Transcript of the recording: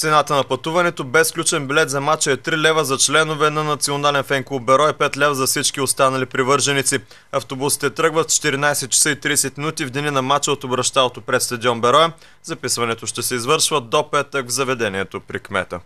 Цената на пътуването без ключен билет за матча е 3 лева за членове на Национален фенклуб Беро и 5 лева за всички останали привърженици. Автобусите тръгват в 14 часа и 30 минути в деня на матча от обращалото пред стадион Бероя. Записването ще се извършва до петък в заведението при кмета.